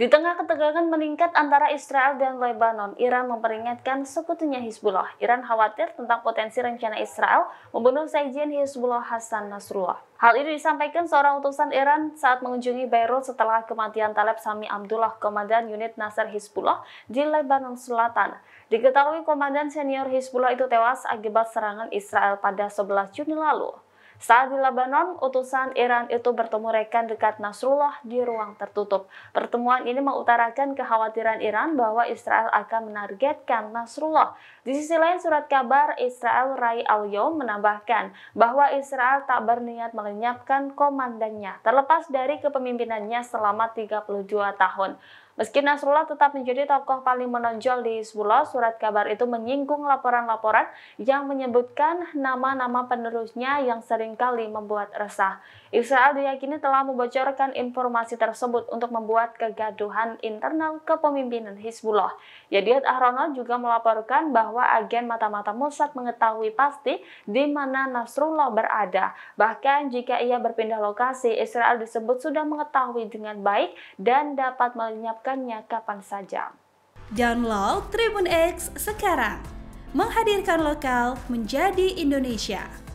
Di tengah ketegangan meningkat antara Israel dan Lebanon, Iran memperingatkan sekutunya Hizbullah. Iran khawatir tentang potensi rencana Israel membunuh Sekjen Hizbullah Hasan Nasrullah. Hal ini disampaikan seorang utusan Iran saat mengunjungi Beirut setelah kematian Taleb Sami Abdullah, komandan unit Nasr Hizbullah di Lebanon Selatan. Diketahui komandan senior Hizbullah itu tewas akibat serangan Israel pada 11 Juni lalu. Saat di Lebanon, utusan Iran itu bertemu rekan dekat Nasrullah di ruang tertutup. Pertemuan ini mengutarakan kekhawatiran Iran bahwa Israel akan menargetkan Nasrullah. Di sisi lain, surat kabar Israel Rai al menambahkan bahwa Israel tak berniat melenyapkan komandannya, terlepas dari kepemimpinannya selama 32 tahun. Meski Nasrullah tetap menjadi tokoh paling menonjol di Hizbullah, surat kabar itu menyinggung laporan-laporan yang menyebutkan nama-nama penerusnya yang seringkali membuat resah. Israel diyakini telah membocorkan informasi tersebut untuk membuat kegaduhan internal kepemimpinan Hizbullah. Jadi Ahronal juga melaporkan bahwa agen mata-mata Mossad mengetahui pasti di mana Nasrullah berada. Bahkan jika ia berpindah lokasi, Israel disebut sudah mengetahui dengan baik dan dapat melenyapkan melakukannya kapan saja. Download Tribun X sekarang, menghadirkan lokal menjadi Indonesia.